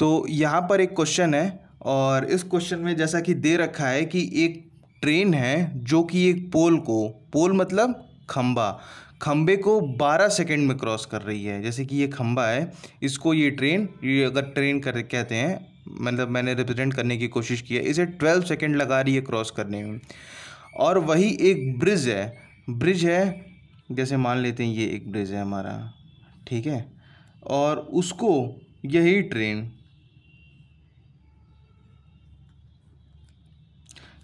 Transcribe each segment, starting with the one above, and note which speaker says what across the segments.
Speaker 1: तो यहाँ पर एक क्वेश्चन है और इस क्वेश्चन में जैसा कि दे रखा है कि एक ट्रेन है जो कि एक पोल को पोल मतलब खम्बा खम्बे को 12 सेकंड में क्रॉस कर रही है जैसे कि ये खम्बा है इसको ये ट्रेन ये अगर ट्रेन कर कहते हैं मतलब मैंने रिप्रेजेंट करने की कोशिश की है इसे 12 सेकंड लगा रही है क्रॉस करने में और वही एक ब्रिज है ब्रिज है जैसे मान लेते हैं ये एक ब्रिज है हमारा ठीक है और उसको यही ट्रेन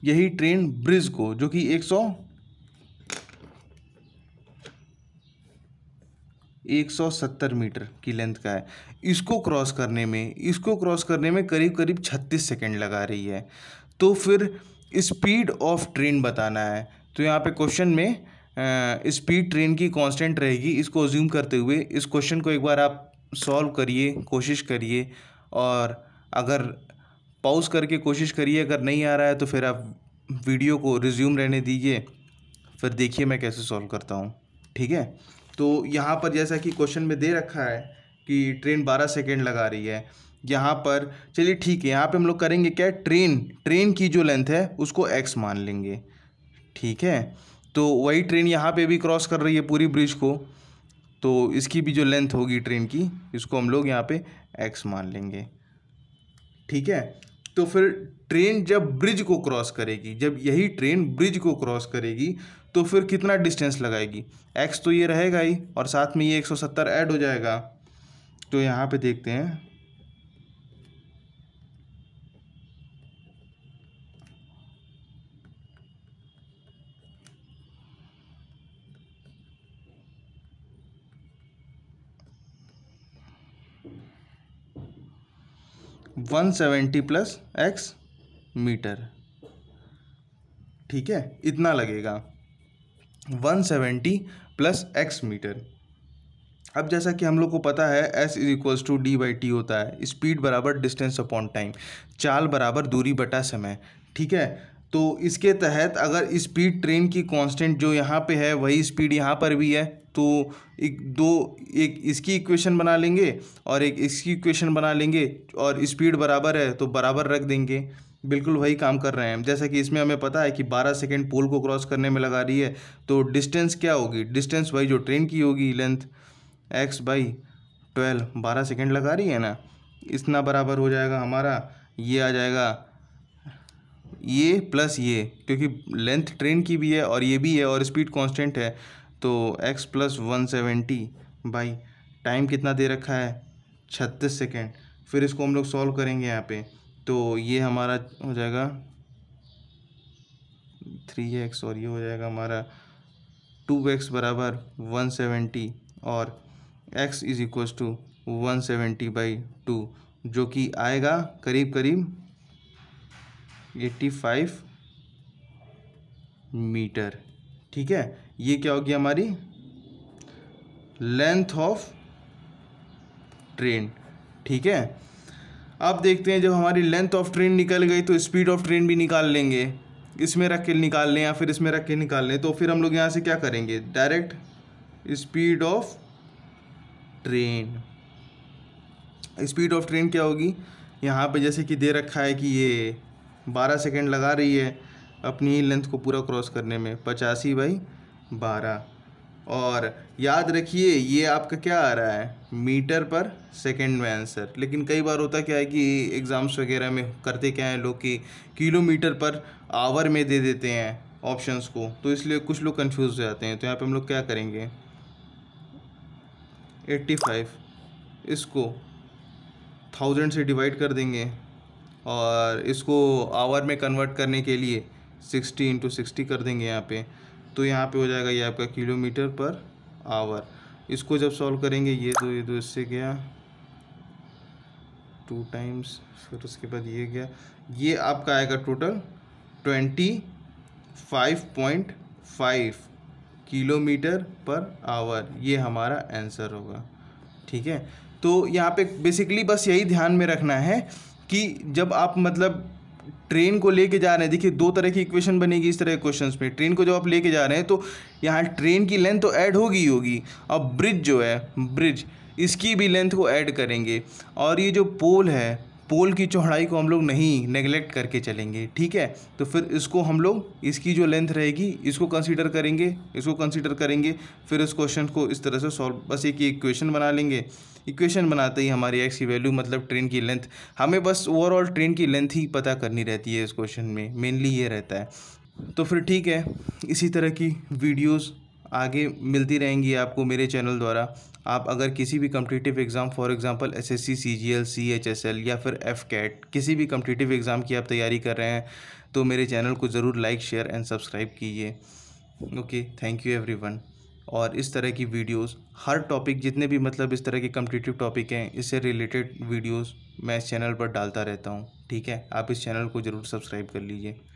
Speaker 1: यही ट्रेन ब्रिज को जो कि एक सौ एक सौ सत्तर मीटर की लेंथ का है इसको क्रॉस करने में इसको क्रॉस करने में करीब करीब छत्तीस सेकेंड लगा रही है तो फिर स्पीड ऑफ ट्रेन बताना है तो यहाँ पे क्वेश्चन में स्पीड ट्रेन की कांस्टेंट रहेगी इसको अज्यूम करते हुए इस क्वेश्चन को एक बार आप सॉल्व करिए कोशिश करिए और अगर पॉज करके कोशिश करिए अगर नहीं आ रहा है तो फिर आप वीडियो को रिज्यूम रहने दीजिए फिर देखिए मैं कैसे सॉल्व करता हूँ ठीक है तो यहाँ पर जैसा कि क्वेश्चन में दे रखा है कि ट्रेन बारह सेकेंड लगा रही है यहाँ पर चलिए ठीक है यहाँ पे हम लोग करेंगे क्या ट्रेन ट्रेन की जो लेंथ है उसको एक्स मान लेंगे ठीक है तो वही ट्रेन यहाँ पे भी क्रॉस कर रही है पूरी ब्रिज को तो इसकी भी जो लेंथ होगी ट्रेन की इसको हम लोग यहाँ पे एक्स मान लेंगे ठीक है तो फिर ट्रेन जब ब्रिज को क्रॉस करेगी जब यही ट्रेन ब्रिज को क्रॉस करेगी तो फिर कितना डिस्टेंस लगाएगी एक्स तो ये रहेगा ही और साथ में ये 170 ऐड हो जाएगा तो यहाँ पे देखते हैं one seventy plus X meter ठीक है इतना लगेगा one seventy plus X meter अब जैसा कि हम लोग को पता है s is equals to D by T होता है स्पीड बराबर डिस्टेंस अपॉन टाइम चाल बराबर दूरी बटा समय ठीक है तो इसके तहत अगर स्पीड ट्रेन की कांस्टेंट जो यहाँ पे है वही स्पीड यहाँ पर भी है तो एक दो एक इसकी इक्वेशन बना लेंगे और एक इसकी इक्वेशन बना लेंगे और स्पीड बराबर है तो बराबर रख देंगे बिल्कुल वही काम कर रहे हैं जैसा कि इसमें हमें पता है कि 12 सेकेंड पोल को क्रॉस करने में लगा रही है तो डिस्टेंस क्या होगी डिस्टेंस वही जो ट्रेन की होगी लेंथ एक्स बाई ट्वेल्व बारह सेकेंड लगा रही है ना इतना बराबर हो जाएगा हमारा ये आ जाएगा ये प्लस ये क्योंकि लेंथ ट्रेन की भी है और ये भी है और स्पीड कांस्टेंट है तो X plus one seventy by time कितना दे रखा है छत्तीस सेकेंड फिर इसको हम लोग सॉल्व करेंगे यहाँ पे तो ये हमारा हो जाएगा थ्री एक्स और ये हो जाएगा हमारा टू एक्स बराबर वन सेवेंटी और X is equal to one seventy by two जो कि आएगा करीब करीब एट्टी फाइव मीटर ठीक है ये क्या होगी हमारी लेंथ ऑफ ट्रेन ठीक है अब देखते हैं जब हमारी लेंथ ऑफ ट्रेन निकल गई तो स्पीड ऑफ ट्रेन भी निकाल लेंगे इसमें रख के निकाल लें या फिर इसमें रख के निकाल लें तो फिर हम लोग यहाँ से क्या करेंगे direct speed of train speed of train क्या होगी यहाँ पे जैसे कि दे रखा है कि ये बारह सेकेंड लगा रही है अपनी ही लेंथ को पूरा क्रॉस करने में पचासी बाई बारह और याद रखिए ये आपका क्या आ रहा है मीटर पर सेकेंड में आंसर लेकिन कई बार होता क्या है कि एग्ज़ाम्स वगैरह में करते क्या हैं लोग कि किलोमीटर पर आवर में दे देते हैं ऑप्शंस को तो इसलिए कुछ लोग कंफ्यूज हो जाते हैं तो यहाँ पे हम लोग क्या करेंगे 85 इसको थाउजेंड से डिवाइड कर देंगे और इसको आवर में कन्वर्ट करने के लिए सिक्सटी इंटू सिक्सटी कर देंगे यहाँ पे तो यहाँ पे हो जाएगा ये आपका किलोमीटर पर आवर इसको जब सॉल्व करेंगे ये दो ये दो इससे गया टू टाइम्स फिर उसके बाद ये गया ये आपका आएगा total twenty five point five kilometer per hour ये हमारा आंसर होगा ठीक है तो यहाँ पे बेसिकली बस यही ध्यान में रखना है कि जब आप मतलब ट्रेन को लेके जा रहे हैं देखिए दो तरह की इक्वेशन बनेगी इस तरह के क्वेश्चन में ट्रेन को जब आप लेके जा रहे हैं तो यहाँ ट्रेन की लेंथ तो ऐड होगी ही होगी अब ब्रिज जो है ब्रिज इसकी भी लेंथ को ऐड करेंगे और ये जो पोल है पोल की चौड़ाई को हम लोग नहीं नेगलेक्ट करके चलेंगे ठीक है तो फिर इसको हम लोग इसकी जो लेंथ रहेगी इसको कंसीडर करेंगे इसको कंसीडर करेंगे फिर इस क्वेश्चन को इस तरह से सॉल्व बस एक इक्वेशन बना लेंगे इक्वेशन बनाते ही हमारी एक्स की वैल्यू मतलब ट्रेन की लेंथ हमें बस ओवरऑल ट्रेन की लेंथ ही पता करनी रहती है इस क्वेश्चन में मेनली ये रहता है तो फिर ठीक है इसी तरह की वीडियोज़ आगे मिलती रहेंगी आपको मेरे चैनल द्वारा आप अगर किसी भी competitive exam for example S S C C G L C H S L या फिर एफ कैट किसी भी कम्पिटिटिव एग्ज़ाम की आप तैयारी कर रहे हैं तो मेरे चैनल को ज़रूर लाइक शेयर एंड सब्सक्राइब कीजिए ओके थैंक यू एवरीवन और इस तरह की वीडियोस हर टॉपिक जितने भी मतलब इस तरह के कम्पिटिटिव टॉपिक हैं इससे रिलेटेड वीडियोज़ मैं इस चैनल पर डालता रहता हूँ ठीक है आप इस चैनल को ज़रूर सब्सक्राइब कर लीजिए